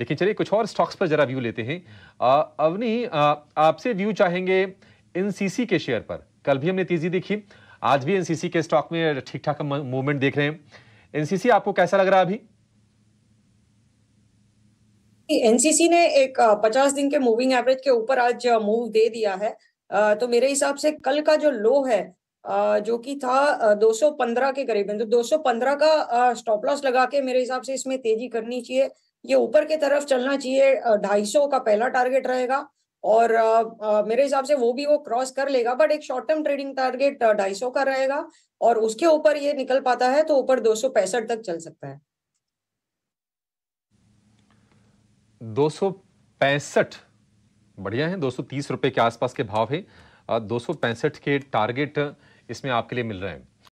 लेकिन चलिए कुछ और स्टॉक्स पर जरा व्यू लेते हैं अवनी आपसे व्यू चाहेंगे एन के शेयर पर कल भी हमने तेजी देखी आज भी एनसीसी के स्टॉक में ठीक ठाक मूवमेंट देख रहे हैं एनसीसी आपको कैसा लग रहा है अभी एनसीसी ने एक 50 दिन के मूविंग एवरेज के ऊपर आज मूव दे दिया है तो मेरे हिसाब से कल का जो लो है जो कि था 215 के करीबन तो 215 का स्टॉप लॉस लगा के मेरे हिसाब से इसमें तेजी करनी चाहिए ये ऊपर की तरफ चलना चाहिए ढाई सौ का पहला टारगेट रहेगा और आ, आ, मेरे हिसाब से वो भी वो क्रॉस कर लेगा बट एक शॉर्ट टर्म ट्रेडिंग टारगेट ढाई सौ का रहेगा और उसके ऊपर ये निकल पाता है तो ऊपर दो सौ पैंसठ तक चल सकता है दो सौ पैंसठ बढ़िया है दो सौ तीस रुपए के आसपास के भाव है दो सौ पैंसठ के टारगेट इसमें आपके लिए मिल रहे हैं